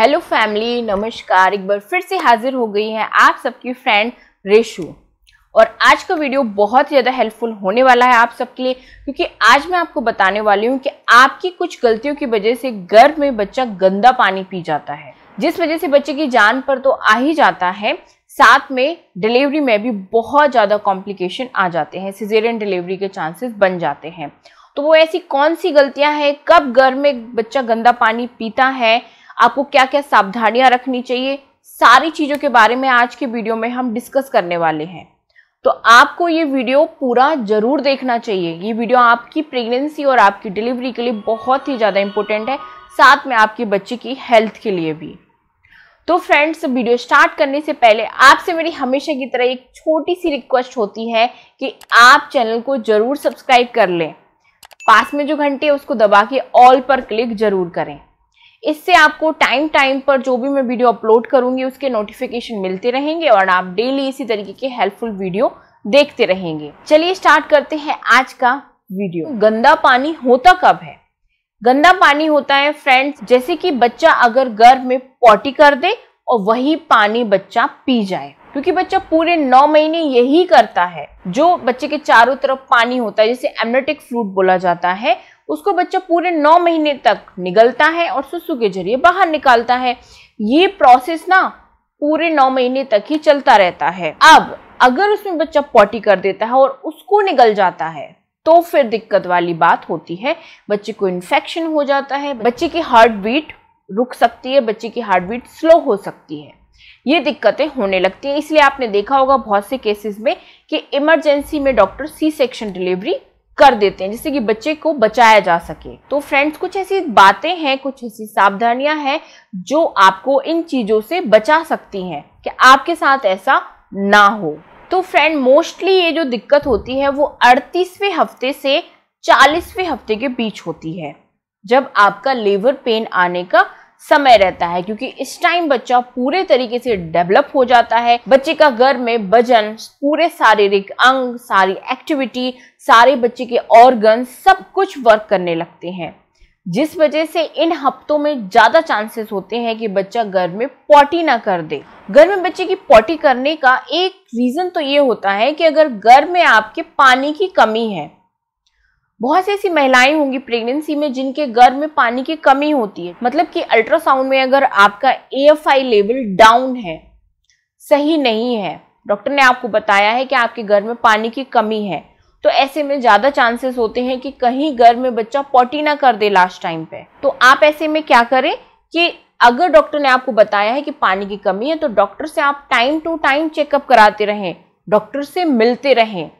hello family नमस्कार एक बार फिर से हाजिर हो गई है आप सबकी फ्रेंड रेशू और आज का वीडियो बहुत ही ज़्यादा हेल्पफुल होने वाला है आप सबके लिए क्योंकि आज मैं आपको बताने वाली हूँ कि आपकी कुछ गलतियों की वजह से गर्भ में बच्चा गंदा पानी पी जाता है जिस वजह से बच्चे की जान पर तो आ ही जाता है साथ में डिलीवरी में भी बहुत ज़्यादा कॉम्प्लिकेशन आ जाते हैं सिजेरियन डिलीवरी के चांसेस बन जाते हैं तो वो ऐसी कौन सी गलतियां हैं कब गर्भ में बच्चा गंदा पानी पीता है आपको क्या क्या सावधानियां रखनी चाहिए सारी चीज़ों के बारे में आज के वीडियो में हम डिस्कस करने वाले हैं तो आपको ये वीडियो पूरा ज़रूर देखना चाहिए ये वीडियो आपकी प्रेगनेंसी और आपकी डिलीवरी के लिए बहुत ही ज़्यादा इम्पोर्टेंट है साथ में आपके बच्चे की हेल्थ के लिए भी तो फ्रेंड्स वीडियो स्टार्ट करने से पहले आपसे मेरी हमेशा की तरह एक छोटी सी रिक्वेस्ट होती है कि आप चैनल को ज़रूर सब्सक्राइब कर लें पास में जो घंटे उसको दबा के ऑल पर क्लिक ज़रूर करें इससे आपको टाइम टाइम पर जो भी मैं वीडियो अपलोड करूंगी उसके नोटिफिकेशन मिलते रहेंगे और आप डेली इसी तरीके के हेल्पफुल वीडियो देखते रहेंगे चलिए स्टार्ट करते हैं आज का वीडियो गंदा पानी होता कब है गंदा पानी होता है फ्रेंड्स जैसे कि बच्चा अगर गर्भ में पॉटी कर दे और वही पानी बच्चा पी जाए क्योंकि बच्चा पूरे नौ महीने यही करता है जो बच्चे के चारों तरफ पानी होता है जिसे एमनेटिक फ्रूट बोला जाता है उसको बच्चा पूरे नौ महीने तक निगलता है और सुसु के जरिए बाहर निकालता है ये प्रोसेस ना पूरे नौ महीने तक ही चलता रहता है अब अगर उसमें बच्चा पॉटी कर देता है और उसको निगल जाता है तो फिर दिक्कत वाली बात होती है बच्चे को इन्फेक्शन हो जाता है बच्चे की हार्ट बीट रुक सकती है बच्चे की हार्ट बीट स्लो हो सकती है ये दिक्कतें होने लगती हैं इसलिए आपने देखा होगा बहुत से केसेस में कि इमरजेंसी में डॉक्टर सी सेक्शन डिलीवरी कर देते हैं जिससे कि बच्चे को बचाया जा सके तो फ्रेंड्स कुछ ऐसी बातें हैं कुछ ऐसी सावधानियां हैं जो आपको इन चीज़ों से बचा सकती हैं कि आपके साथ ऐसा ना हो तो फ्रेंड मोस्टली ये जो दिक्कत होती है वो अड़तीसवें हफ्ते से चालीसवें हफ्ते के बीच होती है जब आपका लेवर पेन आने का समय रहता है क्योंकि इस टाइम बच्चा पूरे तरीके से डेवलप हो जाता है बच्चे का घर में वजन पूरे शारीरिक अंग सारी एक्टिविटी सारे बच्चे के ऑर्गन सब कुछ वर्क करने लगते हैं जिस वजह से इन हफ्तों में ज़्यादा चांसेस होते हैं कि बच्चा घर में पॉटी ना कर दे घर में बच्चे की पॉटी करने का एक रीज़न तो ये होता है कि अगर घर में आपके पानी की कमी है बहुत सी ऐसी महिलाएं होंगी प्रेगनेंसी में जिनके गर्भ में पानी की कमी होती है मतलब कि अल्ट्रासाउंड में अगर आपका ए लेवल डाउन है सही नहीं है डॉक्टर ने आपको बताया है कि आपके घर में पानी की कमी है तो ऐसे में ज़्यादा चांसेस होते हैं कि कहीं घर में बच्चा पॉटी ना कर दे लास्ट टाइम पे तो आप ऐसे में क्या करें कि अगर डॉक्टर ने आपको बताया है कि पानी की कमी है तो डॉक्टर से आप टाइम टू टाइम चेकअप कराते रहें डॉक्टर से मिलते रहें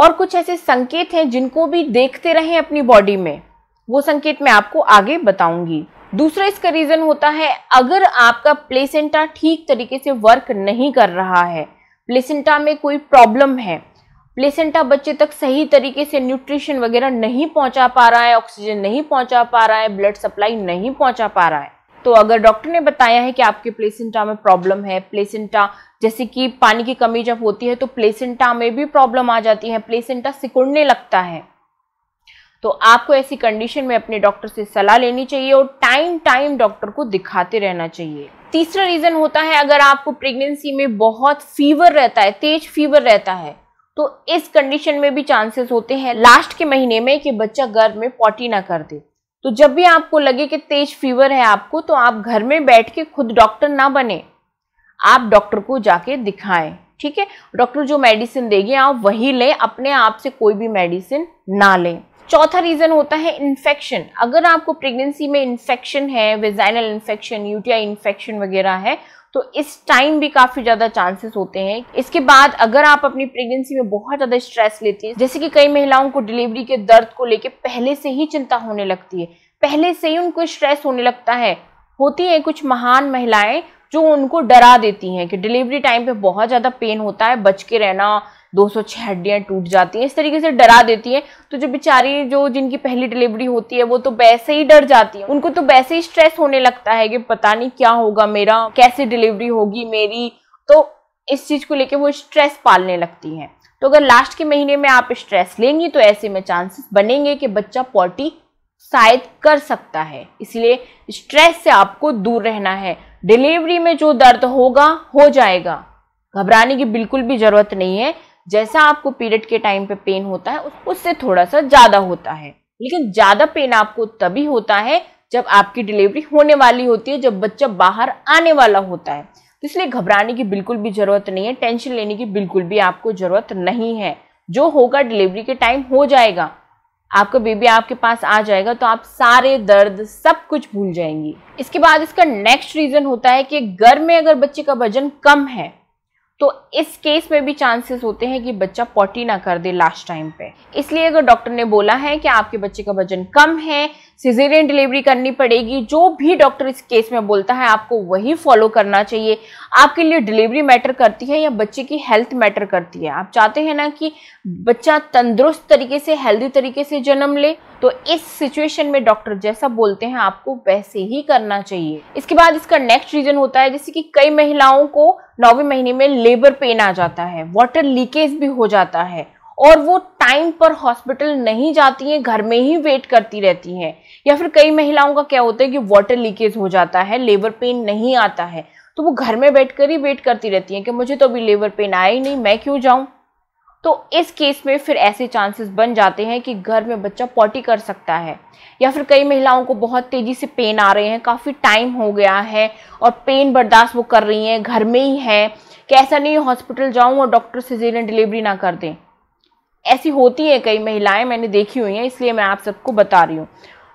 और कुछ ऐसे संकेत हैं जिनको भी देखते रहें अपनी बॉडी में वो संकेत मैं आपको आगे बताऊंगी दूसरा इसका रीजन होता है अगर आपका प्लेसेंटा ठीक तरीके से वर्क नहीं कर रहा है प्लेसेंटा में कोई प्रॉब्लम है प्लेसेंटा बच्चे तक सही तरीके से न्यूट्रिशन वगैरह नहीं पहुंचा पा रहा है ऑक्सीजन नहीं पहुंचा पा रहा है ब्लड सप्लाई नहीं पहुंचा पा रहा है तो अगर डॉक्टर ने बताया है कि आपके प्लेसेंटा में प्रॉब्लम है प्लेसेंटा जैसे कि पानी की कमी जब होती है तो प्लेसेंटा में भी प्रॉब्लम आ जाती है प्लेसेंटा सिकुड़ने लगता है तो आपको ऐसी कंडीशन में अपने डॉक्टर से सलाह लेनी चाहिए और टाइम टाइम डॉक्टर को दिखाते रहना चाहिए तीसरा रीज़न होता है अगर आपको प्रेगनेंसी में बहुत फीवर रहता है तेज फीवर रहता है तो इस कंडीशन में भी चांसेस होते हैं लास्ट के महीने में कि बच्चा गर्भ में पॉटी ना कर दे तो जब भी आपको लगे कि तेज फीवर है आपको तो आप घर में बैठ के खुद डॉक्टर ना बने आप डॉक्टर को जाके दिखाएं ठीक है डॉक्टर जो मेडिसिन देगी आप वही लें अपने आप से कोई भी मेडिसिन ना लें चौथा रीज़न होता है इन्फेक्शन अगर आपको प्रेगनेंसी में इन्फेक्शन है वेजाइनल इन्फेक्शन यूटीआई इन्फेक्शन वगैरह है तो इस टाइम भी काफ़ी ज़्यादा चांसेस होते हैं इसके बाद अगर आप अपनी प्रेगनेंसी में बहुत ज़्यादा स्ट्रेस लेती है जैसे कि कई महिलाओं को डिलीवरी के दर्द को लेकर पहले से ही चिंता होने लगती है पहले से ही उनको स्ट्रेस होने लगता है होती है कुछ महान महिलाएं जो उनको डरा देती हैं कि डिलीवरी टाइम पे बहुत ज़्यादा पेन होता है बच के रहना 206 हड्डियां टूट जाती हैं इस तरीके से डरा देती हैं तो जो बेचारी जो जिनकी पहली डिलीवरी होती है वो तो वैसे ही डर जाती है उनको तो वैसे ही स्ट्रेस होने लगता है कि पता नहीं क्या होगा मेरा कैसे डिलीवरी होगी मेरी तो इस चीज़ को लेके वो स्ट्रेस पालने लगती हैं तो अगर लास्ट के महीने में आप स्ट्रेस लेंगी तो ऐसे में चांसेस बनेंगे कि बच्चा पॉटी शायद कर सकता है इसलिए स्ट्रेस से आपको दूर रहना है डिलीवरी में जो दर्द होगा हो जाएगा घबराने की बिल्कुल भी ज़रूरत नहीं है जैसा आपको पीरियड के टाइम पे पेन होता है उससे थोड़ा सा ज़्यादा होता है लेकिन ज़्यादा पेन आपको तभी होता है जब आपकी डिलीवरी होने वाली होती है जब बच्चा बाहर आने वाला होता है तो इसलिए घबराने की बिल्कुल भी ज़रूरत नहीं है टेंशन लेने की बिल्कुल भी आपको ज़रूरत नहीं है जो होगा डिलीवरी के टाइम हो जाएगा आपका बेबी आपके पास आ जाएगा तो आप सारे दर्द सब कुछ भूल जाएंगी इसके बाद इसका नेक्स्ट रीज़न होता है कि घर में अगर बच्चे का वजन कम है तो इस केस में भी चांसेस होते हैं कि बच्चा पॉटी ना कर दे लास्ट टाइम पे इसलिए अगर डॉक्टर ने बोला है कि आपके बच्चे का वजन कम है सिजेरियन डिलीवरी करनी पड़ेगी जो भी डॉक्टर इस केस में बोलता है आपको वही फॉलो करना चाहिए आपके लिए डिलीवरी मैटर करती है या बच्चे की हेल्थ मैटर करती है आप चाहते हैं ना कि बच्चा तंदुरुस्त तरीके से हेल्दी तरीके से जन्म ले तो इस सिचुएशन में डॉक्टर जैसा बोलते हैं आपको वैसे ही करना चाहिए इसके बाद इसका नेक्स्ट रीजन होता है जैसे कि कई महिलाओं को नौवे महीने में लेबर पेन आ जाता है वाटर लीकेज भी हो जाता है और वो टाइम पर हॉस्पिटल नहीं जाती हैं घर में ही वेट करती रहती हैं या फिर कई महिलाओं का क्या होता है कि वाटर लीकेज हो जाता है लेबर पेन नहीं आता है तो वो घर में बैठ कर ही वेट करती रहती हैं कि मुझे तो अभी लेबर पेन आया ही नहीं मैं क्यों जाऊँ तो इस केस में फिर ऐसे चांसेस बन जाते हैं कि घर में बच्चा पॉटी कर सकता है या फिर कई महिलाओं को बहुत तेज़ी से पेन आ रहे हैं काफ़ी टाइम हो गया है और पेन बर्दाश्त वो कर रही हैं घर में ही हैं कि ऐसा नहीं हॉस्पिटल जाऊँ और डॉक्टर सिजेरियन डिलीवरी ना कर दें ऐसी होती हैं कई महिलाएं मैंने देखी हुई हैं इसलिए मैं आप सबको बता रही हूँ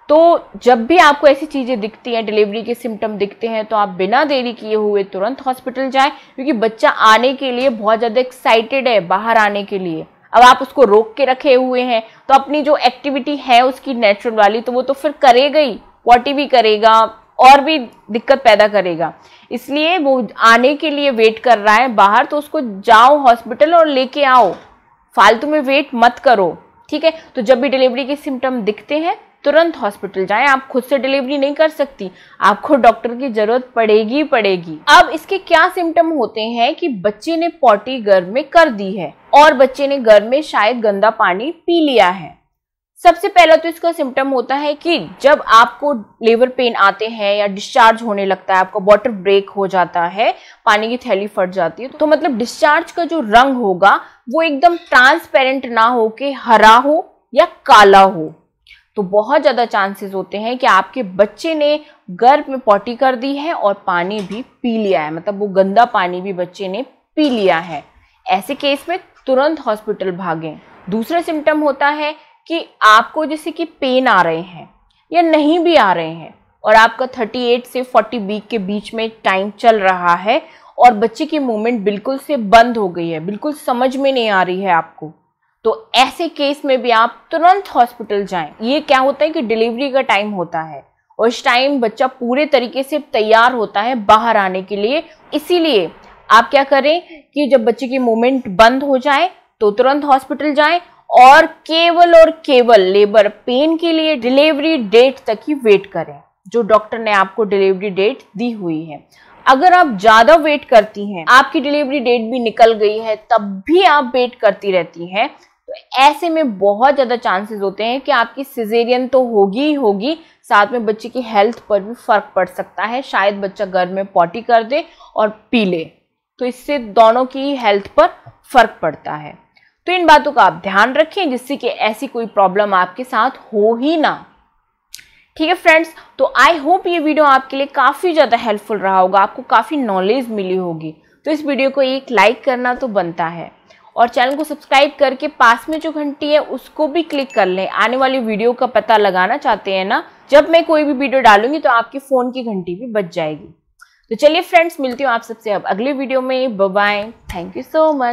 तो जब भी आपको ऐसी चीज़ें दिखती हैं डिलीवरी के सिम्टम दिखते हैं तो आप बिना देरी किए हुए तुरंत हॉस्पिटल जाएं क्योंकि बच्चा आने के लिए बहुत ज़्यादा एक्साइटेड है बाहर आने के लिए अब आप उसको रोक के रखे हुए हैं तो अपनी जो एक्टिविटी है उसकी नेचुरल वाली तो वो तो फिर करेगा ही पॉटी भी करेगा और भी दिक्कत पैदा करेगा इसलिए वो आने के लिए वेट कर रहा है बाहर तो उसको जाओ हॉस्पिटल और लेके आओ फालतू में वेट मत करो ठीक है तो जब भी डिलीवरी के सिम्टम दिखते हैं तुरंत हॉस्पिटल जाएं आप खुद से डिलीवरी नहीं कर सकती आपको डॉक्टर की जरूरत पड़ेगी पड़ेगी अब इसके क्या सिम्टम होते हैं कि बच्चे ने पॉटी घर में कर दी है और बच्चे ने घर में शायद गंदा पानी पी लिया है सबसे पहला तो इसका सिम्टम होता है कि जब आपको लेवर पेन आते हैं या डिस्चार्ज होने लगता है आपका वाटर ब्रेक हो जाता है पानी की थैली फट जाती है तो मतलब डिस्चार्ज का जो रंग होगा वो एकदम ट्रांसपेरेंट ना हो के हरा हो या काला हो तो बहुत ज़्यादा चांसेस होते हैं कि आपके बच्चे ने गर्भ में पॉटी कर दी है और पानी भी पी लिया है मतलब वो गंदा पानी भी बच्चे ने पी लिया है ऐसे केस में तुरंत हॉस्पिटल भागें दूसरा सिम्टम होता है कि आपको जैसे कि पेन आ रहे हैं या नहीं भी आ रहे हैं और आपका 38 से 40 वीक के बीच में टाइम चल रहा है और बच्चे की मूवमेंट बिल्कुल से बंद हो गई है बिल्कुल समझ में नहीं आ रही है आपको तो ऐसे केस में भी आप तुरंत हॉस्पिटल जाएं ये क्या होता है कि डिलीवरी का टाइम होता है और उस टाइम बच्चा पूरे तरीके से तैयार होता है बाहर आने के लिए इसीलिए आप क्या करें कि जब बच्चे की मूवमेंट बंद हो जाए तो तुरंत हॉस्पिटल जाएं और केवल और केवल लेबर पेन के लिए डिलीवरी डेट तक ही वेट करें जो डॉक्टर ने आपको डिलीवरी डेट दी हुई है अगर आप ज़्यादा वेट करती हैं आपकी डिलीवरी डेट भी निकल गई है तब भी आप वेट करती रहती हैं तो ऐसे में बहुत ज़्यादा चांसेस होते हैं कि आपकी सिजेरियन तो होगी ही होगी साथ में बच्चे की हेल्थ पर भी फर्क पड़ सकता है शायद बच्चा घर में पॉटी कर दे और पी ले तो इससे दोनों की हेल्थ पर फर्क पड़ता है तो इन बातों का आप ध्यान रखें जिससे कि ऐसी कोई प्रॉब्लम आपके साथ हो ही ना ठीक है फ्रेंड्स तो आई होप ये वीडियो आपके लिए काफ़ी ज़्यादा हेल्पफुल रहा होगा आपको काफ़ी नॉलेज मिली होगी तो इस वीडियो को एक लाइक करना तो बनता है और चैनल को सब्सक्राइब करके पास में जो घंटी है उसको भी क्लिक कर लें आने वाली वीडियो का पता लगाना चाहते हैं ना जब मैं कोई भी वीडियो डालूंगी तो आपके फ़ोन की घंटी भी बच जाएगी तो चलिए फ्रेंड्स मिलती हूँ आप सबसे अब अगले वीडियो में bye thank you so much